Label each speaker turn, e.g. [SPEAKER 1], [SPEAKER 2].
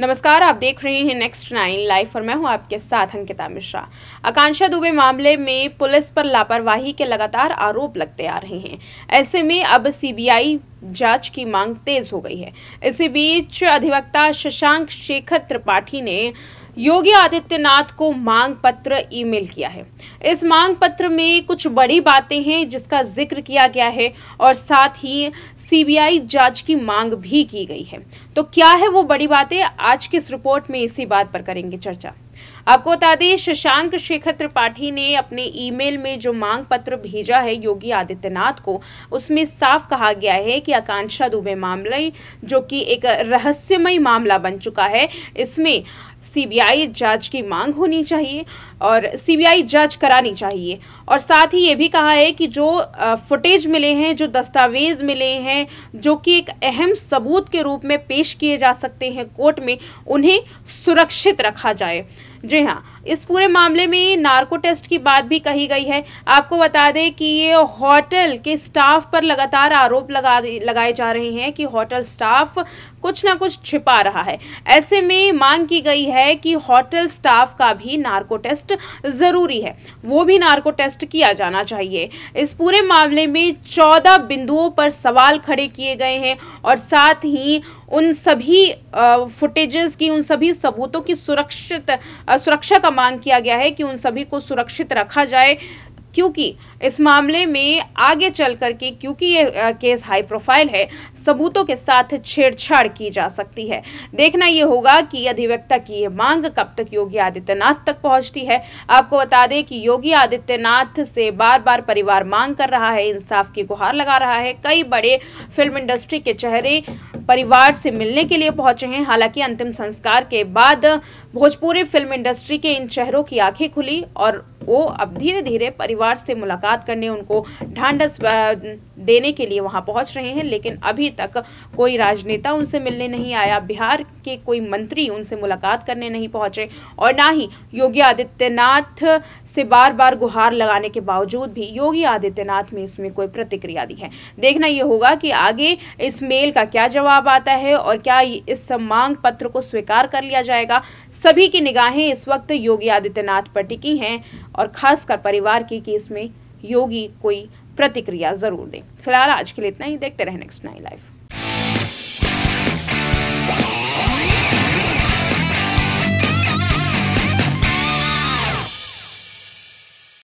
[SPEAKER 1] नमस्कार आप देख रहे हैं नेक्स्ट नाइन लाइफ और मैं हूं आपके साथ अंकिता मिश्रा आकांक्षा दुबे मामले में पुलिस पर लापरवाही के लगातार आरोप लगते आ रहे हैं ऐसे में अब सीबीआई जांच की मांग तेज हो गई है इसी बीच अधिवक्ता शशांक शेखर त्रिपाठी ने योगी आदित्यनाथ को मांग पत्र ईमेल किया है इस मांग पत्र में कुछ बड़ी बातें हैं जिसका जिक्र किया गया है और साथ ही सीबीआई जांच की मांग भी की गई है तो क्या है वो बड़ी बातें आज की इस रिपोर्ट में इसी बात पर करेंगे चर्चा आपको बता दें शशांक शेखर त्रिपाठी ने अपने ईमेल में जो मांग पत्र भेजा है योगी आदित्यनाथ को उसमें साफ कहा गया है कि आकांक्षा दुबे मामले जो कि एक रहस्यमय मामला बन चुका है इसमें सीबीआई जांच की मांग होनी चाहिए और सीबीआई जांच करानी चाहिए और साथ ही ये भी कहा है कि जो फुटेज मिले हैं जो दस्तावेज़ मिले हैं जो कि एक अहम सबूत के रूप में पेश किए जा सकते हैं कोर्ट में उन्हें सुरक्षित रखा जाए जी हाँ इस पूरे मामले में नार्को टेस्ट की बात भी कही गई है आपको बता दें कि ये होटल के स्टाफ पर लगातार आरोप लगा लगाए जा रहे हैं कि होटल स्टाफ कुछ ना कुछ छिपा रहा है ऐसे में मांग की गई है कि होटल स्टाफ का भी नार्को टेस्ट ज़रूरी है वो भी नार्को टेस्ट किया जाना चाहिए इस पूरे मामले में चौदह बिंदुओं पर सवाल खड़े किए गए हैं और साथ ही उन सभी फुटेजेस की उन सभी सबूतों की सुरक्षित सुरक्षा का मांग किया गया है कि उन सभी को सुरक्षित रखा जाए क्योंकि इस मामले में आगे चल करके क्योंकि ये केस हाई प्रोफाइल है सबूतों के साथ छेड़छाड़ की जा सकती है देखना ये होगा कि अधिवक्ता की ये मांग कब तक योगी आदित्यनाथ तक पहुंचती है आपको बता दें कि योगी आदित्यनाथ से बार बार परिवार मांग कर रहा है इंसाफ की गुहार लगा रहा है कई बड़े फिल्म इंडस्ट्री के चेहरे परिवार से मिलने के लिए पहुंचे हैं हालांकि अंतिम संस्कार के बाद भोजपुरी फिल्म इंडस्ट्री के इन चेहरों की आंखें खुली और वो अब धीरे धीरे परिवार से मुलाकात करने उनको ढांढस देने के लिए वहां पहुंच रहे हैं लेकिन अभी तक कोई राजनेता उनसे मिलने नहीं आया बिहार के कोई मंत्री उनसे मुलाकात करने नहीं पहुंचे और ना ही योगी आदित्यनाथ से बार बार गुहार लगाने के बावजूद भी योगी आदित्यनाथ ने इसमें कोई प्रतिक्रिया दी है देखना यह होगा कि आगे इस मेल का क्या जवाब आता है और क्या इस मांग पत्र को स्वीकार कर लिया जाएगा सभी की निगाहें इस वक्त योगी आदित्यनाथ पर टिकी हैं और खासकर परिवार की कि इसमें योगी कोई प्रतिक्रिया ज़रूर दें फिलहाल आज के लिए इतना ही देखते रहे नेक्स्ट नाइन लाइफ